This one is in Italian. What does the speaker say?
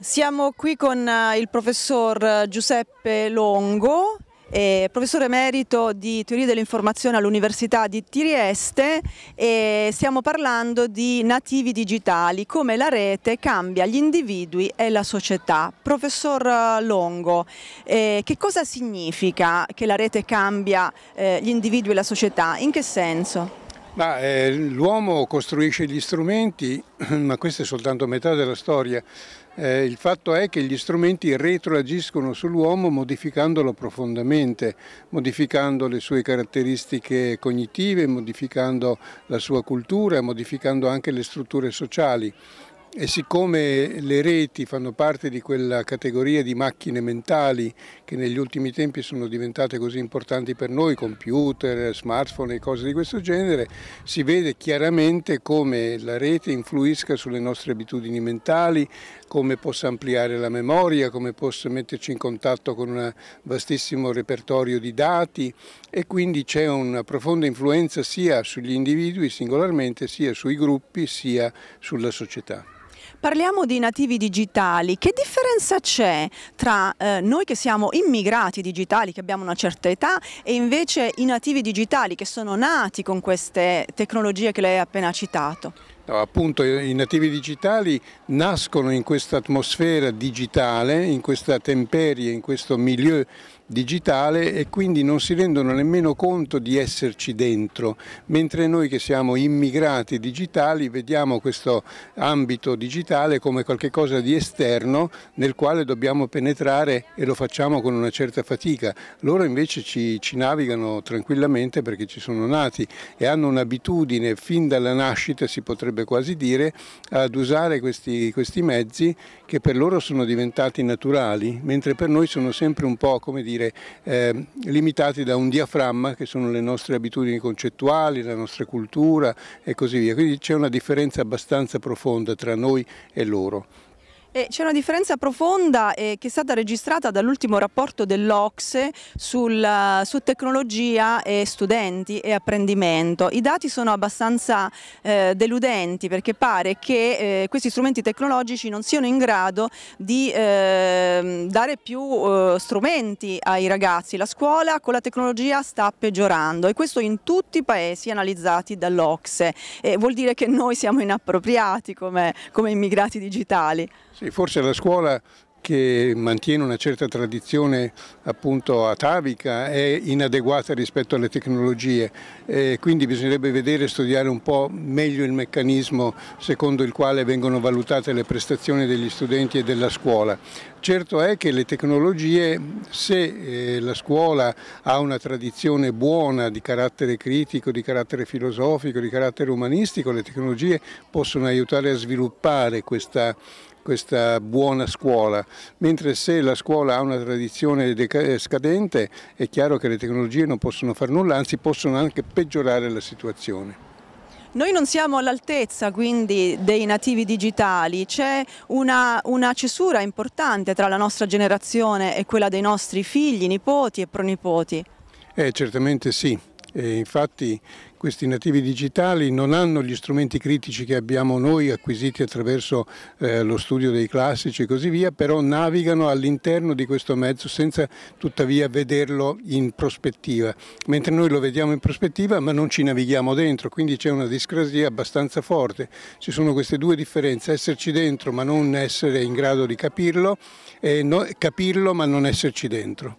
Siamo qui con eh, il professor eh, Giuseppe Longo, eh, professore emerito di teoria dell'informazione all'Università di Trieste e stiamo parlando di nativi digitali, come la rete cambia gli individui e la società. Professor eh, Longo, eh, che cosa significa che la rete cambia eh, gli individui e la società? In che senso? Eh, l'uomo costruisce gli strumenti, ma questa è soltanto metà della storia. Eh, il fatto è che gli strumenti retroagiscono sull'uomo modificandolo profondamente, modificando le sue caratteristiche cognitive, modificando la sua cultura, modificando anche le strutture sociali e siccome le reti fanno parte di quella categoria di macchine mentali che negli ultimi tempi sono diventate così importanti per noi, computer, smartphone e cose di questo genere, si vede chiaramente come la rete influisca sulle nostre abitudini mentali, come possa ampliare la memoria, come possa metterci in contatto con un vastissimo repertorio di dati e quindi c'è una profonda influenza sia sugli individui singolarmente, sia sui gruppi, sia sulla società. Parliamo di nativi digitali, che differenza c'è tra eh, noi che siamo immigrati digitali, che abbiamo una certa età, e invece i nativi digitali che sono nati con queste tecnologie che lei ha appena citato? No, appunto i nativi digitali nascono in questa atmosfera digitale, in questa temperie, in questo milieu digitale e quindi non si rendono nemmeno conto di esserci dentro, mentre noi che siamo immigrati digitali vediamo questo ambito digitale come qualcosa di esterno nel quale dobbiamo penetrare e lo facciamo con una certa fatica. Loro invece ci, ci navigano tranquillamente perché ci sono nati e hanno un'abitudine fin dalla nascita si potrebbe potrebbe quasi dire, ad usare questi, questi mezzi che per loro sono diventati naturali, mentre per noi sono sempre un po' come dire, eh, limitati da un diaframma che sono le nostre abitudini concettuali, la nostra cultura e così via. Quindi c'è una differenza abbastanza profonda tra noi e loro c'è una differenza profonda eh, che è stata registrata dall'ultimo rapporto dell'Ocse sul, eh, su tecnologia e studenti e apprendimento. I dati sono abbastanza eh, deludenti perché pare che eh, questi strumenti tecnologici non siano in grado di ehm, dare più eh, strumenti ai ragazzi. La scuola con la tecnologia sta peggiorando e questo in tutti i paesi analizzati dall'Ocse. vuol dire che noi siamo inappropriati come, come immigrati digitali. Sì, forse la scuola che mantiene una certa tradizione appunto atavica è inadeguata rispetto alle tecnologie e quindi bisognerebbe vedere e studiare un po' meglio il meccanismo secondo il quale vengono valutate le prestazioni degli studenti e della scuola. Certo è che le tecnologie, se eh, la scuola ha una tradizione buona di carattere critico, di carattere filosofico, di carattere umanistico, le tecnologie possono aiutare a sviluppare questa questa buona scuola, mentre se la scuola ha una tradizione eh, scadente è chiaro che le tecnologie non possono far nulla, anzi possono anche peggiorare la situazione. Noi non siamo all'altezza quindi dei nativi digitali, c'è una, una, cesura importante tra la nostra generazione e quella dei nostri figli, nipoti e pronipoti. Eh, certamente sì, e infatti questi nativi digitali non hanno gli strumenti critici che abbiamo noi acquisiti attraverso eh, lo studio dei classici e così via, però navigano all'interno di questo mezzo senza tuttavia vederlo in prospettiva, mentre noi lo vediamo in prospettiva ma non ci navighiamo dentro, quindi c'è una discrasia abbastanza forte, ci sono queste due differenze, esserci dentro ma non essere in grado di capirlo, e no, capirlo ma non esserci dentro.